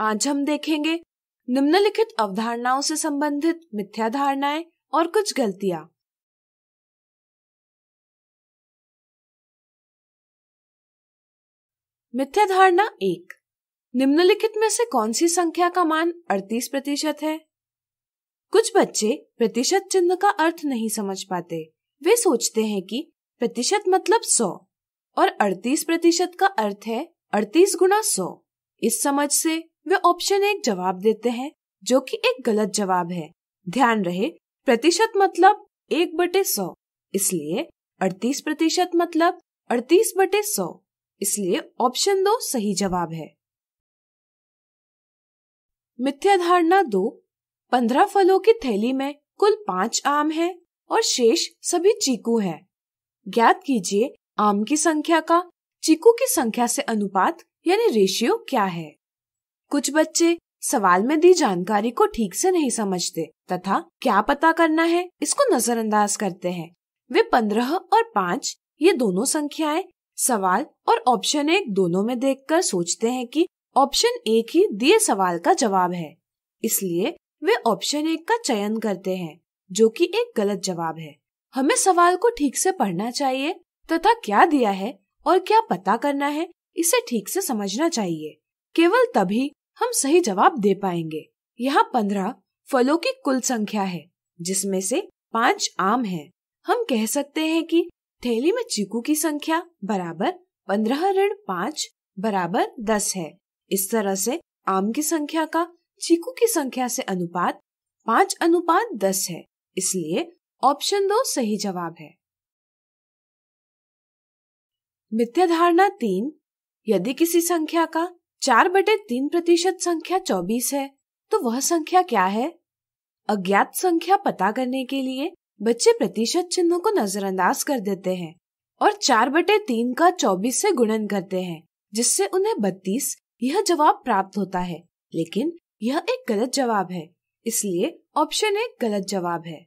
आज हम देखेंगे निम्नलिखित अवधारणाओं से संबंधित मिथ्या धारणाएं और कुछ गलतियां मिथ्या धारणा एक निम्नलिखित में से कौन सी संख्या का मान 38 प्रतिशत है कुछ बच्चे प्रतिशत चिन्ह का अर्थ नहीं समझ पाते वे सोचते हैं कि प्रतिशत मतलब 100 और 38 प्रतिशत का अर्थ है 38 गुना सौ इस समझ से वे ऑप्शन एक जवाब देते हैं जो कि एक गलत जवाब है ध्यान रहे प्रतिशत मतलब एक बटे सौ इसलिए अड़तीस प्रतिशत मतलब अड़तीस बटे सौ इसलिए ऑप्शन दो सही जवाब है मिथ्या धारणा दो पंद्रह फलों की थैली में कुल पांच आम हैं और शेष सभी चीकू हैं। ज्ञात कीजिए आम की संख्या का चीकू की संख्या से अनुपात यानी रेशियो क्या है कुछ बच्चे सवाल में दी जानकारी को ठीक से नहीं समझते तथा क्या पता करना है इसको नजरअंदाज करते हैं वे पंद्रह और पाँच ये दोनों संख्याएं सवाल और ऑप्शन एक दोनों में देखकर सोचते हैं कि ऑप्शन एक ही दिए सवाल का जवाब है इसलिए वे ऑप्शन एक का चयन करते हैं जो कि एक गलत जवाब है हमें सवाल को ठीक से पढ़ना चाहिए तथा क्या दिया है और क्या पता करना है इसे ठीक से समझना चाहिए केवल तभी हम सही जवाब दे पाएंगे यहाँ पंद्रह फलों की कुल संख्या है जिसमें से पांच आम हैं। हम कह सकते हैं कि थैली में चीकू की संख्या बराबर पंद्रह ऋण पाँच बराबर दस है इस तरह से आम की संख्या का चीकू की संख्या से अनुपात पाँच अनुपात दस है इसलिए ऑप्शन दो सही जवाब है मिथ्या धारणा तीन यदि किसी संख्या का चार बटे तीन प्रतिशत संख्या चौबीस है तो वह संख्या क्या है अज्ञात संख्या पता करने के लिए बच्चे प्रतिशत चिन्हों को नजरअंदाज कर देते हैं और चार बटे तीन का चौबीस से गुणन करते हैं जिससे उन्हें बत्तीस यह जवाब प्राप्त होता है लेकिन यह एक गलत जवाब है इसलिए ऑप्शन एक गलत जवाब है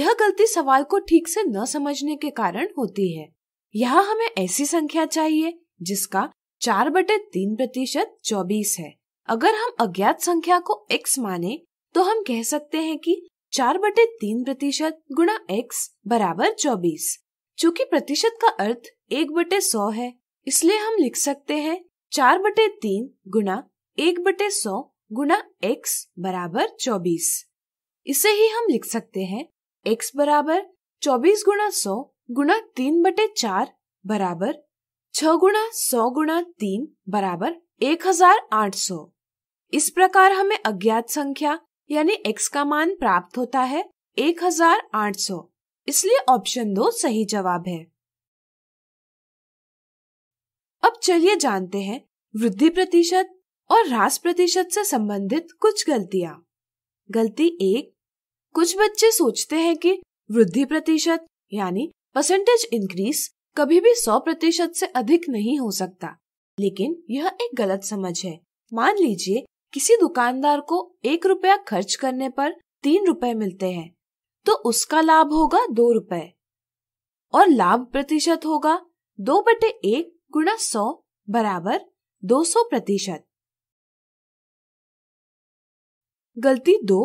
यह गलती सवाल को ठीक से न समझने के कारण होती है यहाँ हमें ऐसी संख्या चाहिए जिसका चार बटे तीन प्रतिशत चौबीस है अगर हम अज्ञात संख्या को x माने तो हम कह सकते हैं कि चार बटे तीन प्रतिशत गुणा एक्स बराबर चौबीस चूँकी प्रतिशत का अर्थ एक बटे सौ है इसलिए हम लिख सकते हैं चार बटे तीन गुणा एक बटे सौ गुणा एक्स बराबर चौबीस इसे ही हम लिख सकते हैं एक्स बराबर चौबीस गुणा सौ गुणा तीन बटे चार बराबर छह गुणा सौ गुणा तीन बराबर एक हजार आठ सौ इस प्रकार हमें अज्ञात संख्या यानी x का मान प्राप्त होता है एक हजार आठ सौ इसलिए ऑप्शन दो सही जवाब है अब चलिए जानते हैं वृद्धि प्रतिशत और ह्रास प्रतिशत से संबंधित कुछ गलतियां गलती एक कुछ बच्चे सोचते हैं कि वृद्धि प्रतिशत यानी परसेंटेज इंक्रीज कभी भी सौ प्रतिशत से अधिक नहीं हो सकता लेकिन यह एक गलत समझ है मान लीजिए किसी दुकानदार को एक रुपया खर्च करने पर तीन रुपए मिलते हैं तो उसका लाभ होगा दो रुपए और लाभ प्रतिशत होगा दो बटे एक गुणा सौ बराबर दो सौ प्रतिशत गलती दो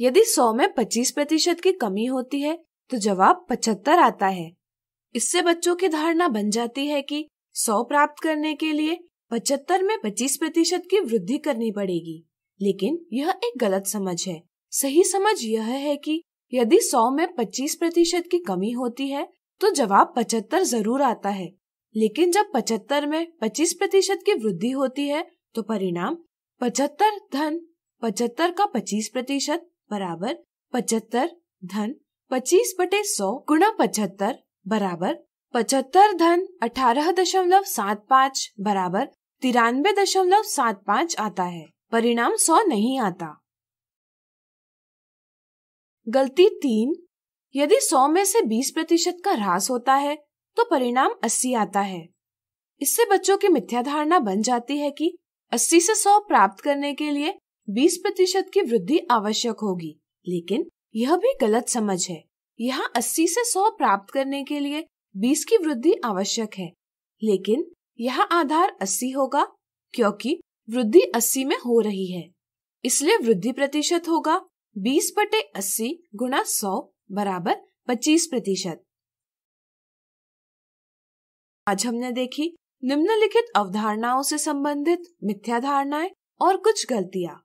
यदि सौ में पच्चीस प्रतिशत की कमी होती है तो जवाब पचहत्तर आता है इससे बच्चों की धारणा बन जाती है कि 100 प्राप्त करने के लिए 75 में 25 प्रतिशत की वृद्धि करनी पड़ेगी लेकिन यह एक गलत समझ है सही समझ यह है कि यदि 100 में 25 प्रतिशत की कमी होती है तो जवाब 75 जरूर आता है लेकिन जब 75 में 25 प्रतिशत की वृद्धि होती है तो परिणाम 75 धन 75 का 25 प्रतिशत बराबर 75 धन 25 बटे सौ गुणा पचहत्तर बराबर पचहत्तर धन अठारह दशमलव सात पाँच बराबर तिरानबे दशमलव सात पाँच आता है परिणाम सौ नहीं आता गलती तीन यदि सौ में से बीस प्रतिशत का ह्रास होता है तो परिणाम अस्सी आता है इससे बच्चों की मिथ्या धारणा बन जाती है कि अस्सी से सौ प्राप्त करने के लिए बीस प्रतिशत की वृद्धि आवश्यक होगी लेकिन यह भी गलत समझ है यहाँ 80 से 100 प्राप्त करने के लिए 20 की वृद्धि आवश्यक है लेकिन यह आधार 80 होगा क्योंकि वृद्धि 80 में हो रही है इसलिए वृद्धि प्रतिशत होगा 20 बटे अस्सी गुणा सौ बराबर पच्चीस प्रतिशत आज हमने देखी निम्नलिखित अवधारणाओं से संबंधित मिथ्या धारणाएं और कुछ गलतियां